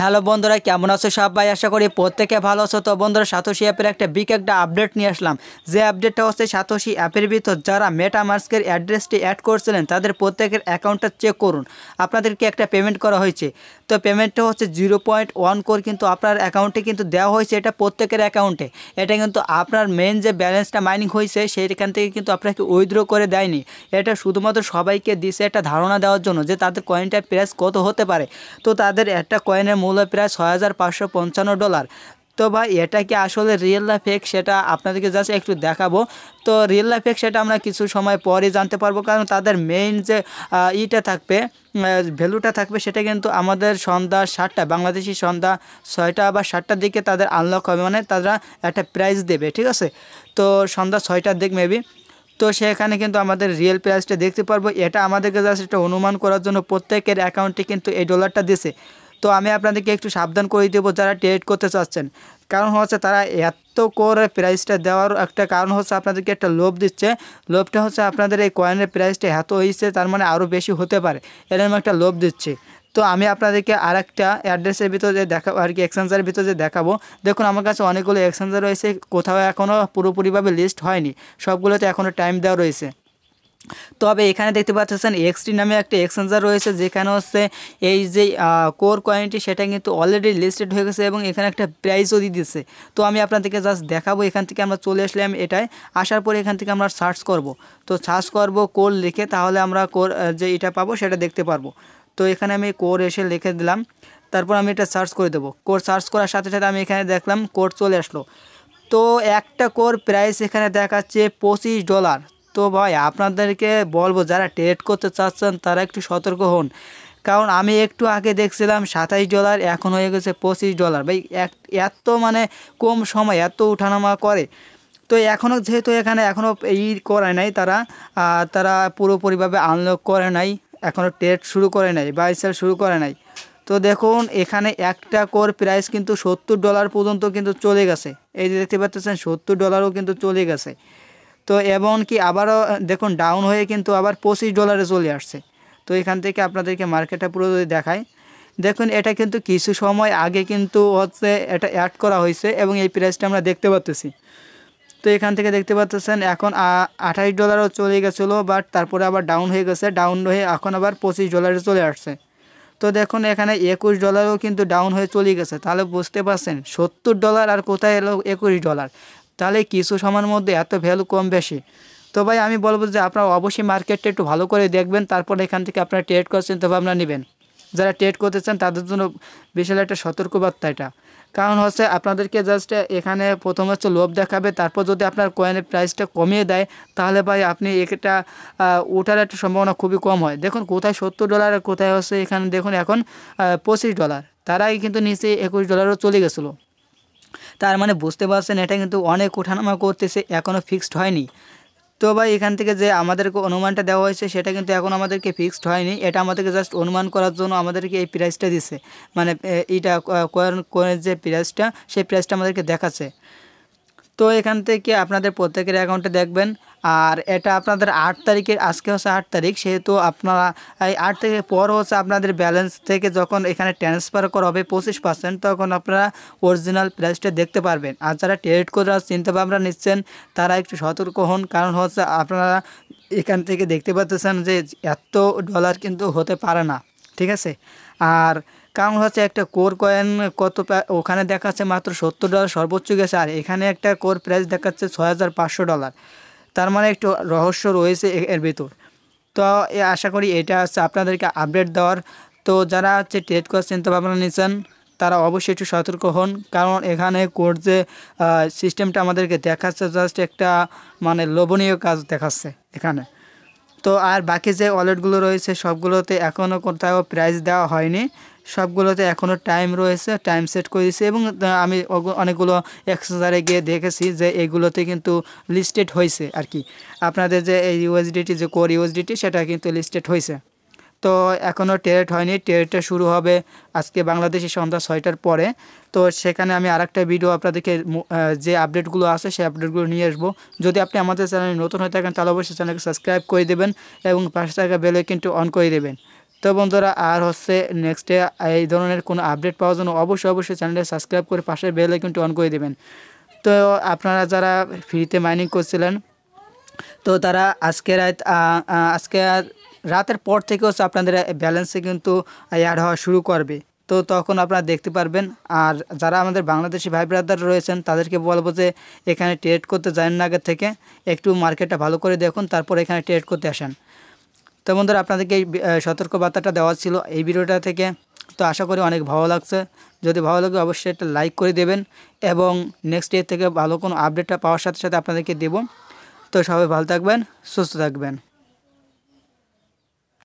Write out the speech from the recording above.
hello বন্ধুরা কেমন আছো সব ভাই আশা করি প্রত্যেকে ভালো আছো তো বন্ধুরা সাতোশি অ্যাপের একটা বিগ একটা আপডেট নিয়ে আসলাম যে আপডেটটা হচ্ছে সাতোশি অ্যাপের ভিতর যারা মেটামার্সকের অ্যাড্রেসটি অ্যাড করছিলেন তাদের প্রত্যেকের অ্যাকাউন্টটা চেক করুন আপনাদেরকে একটা পেমেন্ট করা হয়েছে তো পেমেন্টটা হচ্ছে জিরো পয়েন্ট ওয়ান কোর কিন্তু আপনার অ্যাকাউন্টে কিন্তু দেওয়া হয়েছে এটা প্রত্যেকের অ্যাকাউন্টে এটা কিন্তু আপনার মেন যে ব্যালেন্সটা মাইনিং হয়েছে সেইখান থেকে কিন্তু আপনাকে উইথড্র করে দেয়নি এটা শুধুমাত্র সবাইকে দিছে একটা ধারণা দেওয়ার জন্য যে তাদের কয়েনটা প্রাইস কত হতে পারে তো তাদের একটা কয়েনের মূল্য প্রায় ছয় ডলার তো ভাই এটা কি আসলে রিয়েল লাইফ এক সেটা আপনাদেরকে জাস্ট একটু দেখাবো তো রিয়েল লাইফ এক সেটা আমরা কিছু সময় পরে জানতে পারবো কারণ তাদের মেইন যে ইটা থাকবে ভ্যালুটা থাকবে সেটা কিন্তু আমাদের সন্ধ্যা সাতটা বাংলাদেশি সন্ধ্যা ছয়টা বা সাতটার দিকে তাদের আনলক হবে মানে তারা একটা প্রাইজ দেবে ঠিক আছে তো সন্ধ্যা ছয়টার দিক মেবি তো সেখানে কিন্তু আমাদের রিয়েল প্রাইসটা দেখতে পারবো এটা আমাদেরকে জাস্ট একটা অনুমান করার জন্য প্রত্যেকের অ্যাকাউন্টে কিন্তু এই ডলারটা দিছে তো আমি আপনাদেরকে একটু সাবধান করে দেবো যারা ট্রেড করতে চাচ্ছেন কারণ হচ্ছে তারা এত করে প্রাইসটা দেওয়ার একটা কারণ হচ্ছে আপনাদেরকে একটা লোভ দিচ্ছে লোভটা হচ্ছে আপনাদের এই কয়েনের প্রাইসটা এত হয়েছে তার মানে আরও বেশি হতে পারে এরকম একটা লোভ দিচ্ছে তো আমি আপনাদেরকে আর একটা অ্যাড্রেসের ভিতরে দেখা আর কি এক্সচেঞ্জের ভিতরে দেখাবো দেখুন আমার কাছে অনেকগুলো এক্সচেঞ্জার রয়েছে কোথাও এখনও পুরোপুরিভাবে লিস্ট হয়নি সবগুলোতে এখনও টাইম দেওয়া রয়েছে তবে এখানে দেখতে পাচ্ছেন এক্সটি নামে একটা এক্সচেঞ্জার রয়েছে যেখানে হচ্ছে এই যে কোর কয়েনটি সেটা কিন্তু অলরেডি লিস্টেড হয়ে গেছে এবং এখানে একটা প্রাইসও দিয়ে দিয়েছে তো আমি আপনাদেরকে জাস্ট দেখাবো এখান থেকে আমরা চলে আসলাম এটায় আসার পরে এখান থেকে আমরা সার্চ করব তো সার্চ করব কোর লিখে তাহলে আমরা কোর যে এটা পাবো সেটা দেখতে পারবো তো এখানে আমি কোর এসে লিখে দিলাম তারপর আমি এটা সার্চ করে দেবো কোর সার্চ করার সাথে সাথে আমি এখানে দেখলাম কোর চলে আসলো তো একটা কোর প্রাইস এখানে দেখাচ্ছে পঁচিশ ডলার তো ভাই আপনাদেরকে বলবো যারা ট্রেড করতে চাচ্ছেন তারা একটু সতর্ক হন কারণ আমি একটু আগে দেখছিলাম সাতাইশ ডলার এখন হয়ে গেছে পঁচিশ ডলার ভাই এত মানে কম সময় এত উঠানামা করে তো এখনও যেহেতু এখানে এখনও এই করে নাই তারা তারা পুরোপুরিভাবে আনলক করে নাই এখনও ট্রেড শুরু করে নাই বাই সেল শুরু করে নাই তো দেখুন এখানে একটা কোর প্রাইস কিন্তু সত্তর ডলার পর্যন্ত কিন্তু চলে গেছে এই যে দেখতে পাচ্ছেন সত্তর ডলারও কিন্তু চলে গেছে তো এমনকি আবারও দেখুন ডাউন হয়ে কিন্তু আবার পঁচিশ ডলারে চলে আসছে তো এখান থেকে আপনাদেরকে মার্কেটটা পুরো দেখায় দেখুন এটা কিন্তু কিছু সময় আগে কিন্তু হচ্ছে এটা অ্যাড করা হয়েছে এবং এই প্রাইসটা আমরা দেখতে পাচ্তেছি তো এখান থেকে দেখতে পাচ্ছেন এখন আঠাশ ডলারও চলে গেছিলো বাট তারপরে আবার ডাউন হয়ে গেছে ডাউন হয়ে এখন আবার পঁচিশ ডলারে চলে আসছে তো দেখুন এখানে একুশ ডলারও কিন্তু ডাউন হয়ে চলে গেছে তাহলে বুঝতে পারছেন সত্তর ডলার আর কোথায় এলো একুশ ডলার তাহলে কিছু সময়ের মধ্যে এত ভ্যালু কম বেশি তো ভাই আমি বলবো যে আপনারা অবশ্যই মার্কেটটা একটু ভালো করে দেখবেন তারপর এখান থেকে আপনারা ট্রেড করার ভাবনা নেবেন যারা ট্রেড করতে চান তাদের জন্য বিশাল একটা সতর্কবার্তা এটা কারণ হচ্ছে আপনাদেরকে জাস্ট এখানে প্রথম হচ্ছে লোভ দেখাবে তারপর যদি আপনার কয়েনের প্রাইসটা কমিয়ে দেয় তাহলে ভাই আপনি একটা ওঠার একটা সম্ভাবনা খুবই কম হয় দেখুন কোথায় সত্তর ডলার আর কোথায় হচ্ছে এখানে দেখুন এখন পঁচিশ ডলার তারাই কিন্তু নিচে একুশ ডলারও চলে গেছিলো তার মানে বুঝতে পারছেন এটা কিন্তু অনেক ওঠানামা করতেছে এখনও ফিক্সড হয়নি তো ভাই এখান থেকে যে আমাদেরকে অনুমানটা দেওয়া হয়েছে সেটা কিন্তু এখন আমাদেরকে ফিক্সড হয়নি এটা আমাদেরকে জাস্ট অনুমান করার জন্য আমাদেরকে এই প্রাইসটা দিছে মানে এইটা কোয়ের যে প্রাইসটা সেই প্রাইসটা আমাদেরকে দেখাচ্ছে তো এখান থেকে আপনাদের প্রত্যেকের অ্যাকাউন্টে দেখবেন আর এটা আপনাদের আট তারিখের আজকে হচ্ছে আট তারিখ সেহেতু আপনারা এই আট তারিখের পর হচ্ছে আপনাদের ব্যালেন্স থেকে যখন এখানে ট্রান্সফার করা হবে পঁচিশ পার্সেন্ট তখন আপনারা অরিজিনাল প্রাইসটা দেখতে পারবেন আর যারা ট্রেড চিন্তা চিন্তাভাবনা নিচ্ছেন তারা একটু সতর্ক হন কারণ হচ্ছে আপনারা এখান থেকে দেখতে পাচ্ছেন যে এত ডলার কিন্তু হতে পারে না ঠিক আছে আর কারণ হচ্ছে একটা কোর কয়েন কত ওখানে দেখাচ্ছে মাত্র সত্তর ডলার সর্বোচ্চ গেছে আর এখানে একটা কোর প্রাইস দেখাচ্ছে ছয় ডলার তার মানে একটু রহস্য রয়েছে এর ভেতর তো আশা করি এটা হচ্ছে আপনাদেরকে আপডেট দেওয়ার তো যারা হচ্ছে ট্রেড করার চিন্তা ভাবনা নিয়েছেন তারা অবশ্যই একটু সতর্ক হন কারণ এখানে কোর যে সিস্টেমটা আমাদেরকে দেখাচ্ছে জাস্ট একটা মানে লোভনীয় কাজ দেখাচ্ছে এখানে তো আর বাকি যে ওয়ালেটগুলো রয়েছে সবগুলোতে এখনও কোথাও প্রাইস দেওয়া হয়নি সবগুলোতে এখনও টাইম রয়েছে টাইম সেট করে দিয়েছে এবং আমি অনেকগুলো এক্সেসারে গিয়ে দেখেছি যে এগুলোতে কিন্তু লিস্টেড হয়েছে আর কি আপনাদের যে এই ইউএসডিটি যে কোর ইউএসডিটি সেটা কিন্তু লিস্টেড হয়েছে তো এখনও টেরেট হয়নি টেরেটটা শুরু হবে আজকে বাংলাদেশে সন্ধ্যা ছয়টার পরে তো সেখানে আমি আর একটা ভিডিও আপনাদেরকে যে আপডেটগুলো আছে সেই আপডেটগুলো নিয়ে আসবো যদি আপনি আমাদের চ্যানেলে নতুন হয়ে থাকেন তাহলে অবশ্যই চ্যানেলকে সাবস্ক্রাইব করে দেবেন এবং পাশে থাকা বেলে কিন্তু অন করে দেবেন তো বন্ধুরা আর হচ্ছে নেক্সটে এই ধরনের কোনো আপডেট পাওয়ার জন্য অবশ্যই অবশ্যই চ্যানেলে সাবস্ক্রাইব করে পাশে বেলে কিন্তু অন করে দেবেন তো আপনারা যারা ফ্রিতে মাইনিং করছিলেন তো তারা আজকে রাত আজকে রাতের পর থেকে হচ্ছে আপনাদের ব্যালেন্সে কিন্তু অ্যাড হওয়া শুরু করবে তো তখন আপনারা দেখতে পারবেন আর যারা আমাদের বাংলাদেশি ভাই ব্রাদার রয়েছেন তাদেরকে বলবো যে এখানে ট্রেড করতে যান না আগের থেকে একটু মার্কেটটা ভালো করে দেখুন তারপর এখানে ট্রেড করতে আসেন তো বন্ধুর আপনাদেরকে এই সতর্কবার্তাটা দেওয়া ছিল এই ভিডিওটা থেকে তো আশা করি অনেক ভালো লাগছে যদি ভালো লাগে অবশ্যই একটা লাইক করে দেবেন এবং নেক্সট ইয়ের থেকে ভালো কোনো আপডেটটা পাওয়ার সাথে সাথে আপনাদেরকে দেবো তো সবাই ভালো থাকবেন সুস্থ থাকবেন